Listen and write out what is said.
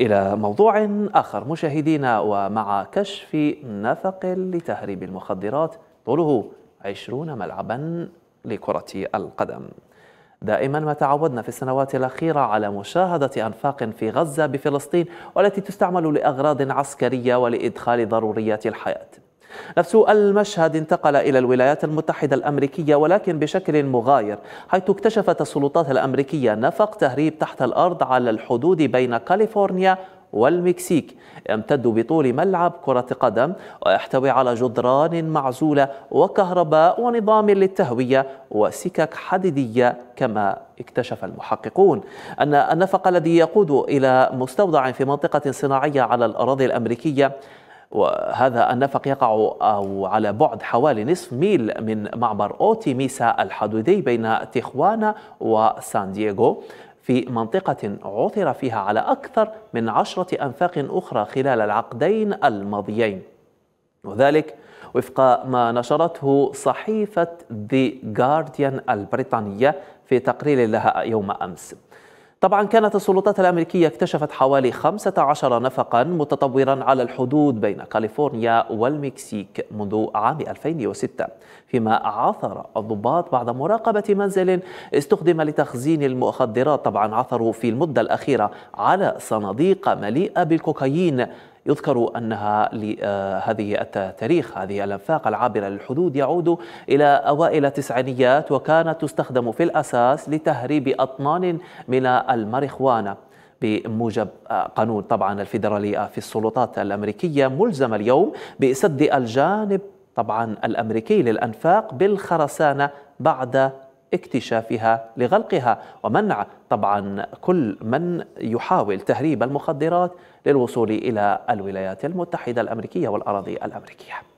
إلى موضوع آخر مشاهدينا ومع كشف نفق لتهريب المخدرات طوله 20 ملعبا لكرة القدم دائما ما تعودنا في السنوات الأخيرة على مشاهدة أنفاق في غزة بفلسطين والتي تستعمل لأغراض عسكرية ولإدخال ضروريات الحياة نفس المشهد انتقل إلى الولايات المتحدة الأمريكية ولكن بشكل مغاير حيث اكتشفت السلطات الأمريكية نفق تهريب تحت الأرض على الحدود بين كاليفورنيا والمكسيك يمتد بطول ملعب كرة قدم ويحتوي على جدران معزولة وكهرباء ونظام للتهوية وسكك حديدية كما اكتشف المحققون أن النفق الذي يقود إلى مستودع في منطقة صناعية على الأراضي الأمريكية وهذا النفق يقع أو على بعد حوالي نصف ميل من معبر أوتي ميسا الحدودي بين تيخوانا وسان دييغو في منطقة عثر فيها على أكثر من عشرة أنفاق أخرى خلال العقدين الماضيين وذلك وفق ما نشرته صحيفة The Guardian البريطانية في تقرير لها يوم أمس طبعا كانت السلطات الأمريكية اكتشفت حوالي 15 نفقا متطورا على الحدود بين كاليفورنيا والمكسيك منذ عام 2006 فيما عثر الضباط بعد مراقبة منزل استخدم لتخزين المخدرات طبعا عثروا في المدة الأخيرة على صناديق مليئة بالكوكايين يذكر أنها لهذه آه، التاريخ هذه الأنفاق العابرة للحدود يعود إلى أوائل التسعينيات وكانت تستخدم في الأساس لتهريب أطنان من الماريخوانا بموجب آه، قانون طبعا الفيدرالي في السلطات الأمريكية ملزمة اليوم بسد الجانب طبعا الأمريكي للأنفاق بالخرسانة بعد اكتشافها لغلقها ومنع طبعا كل من يحاول تهريب المخدرات للوصول الى الولايات المتحده الامريكيه والاراضي الامريكيه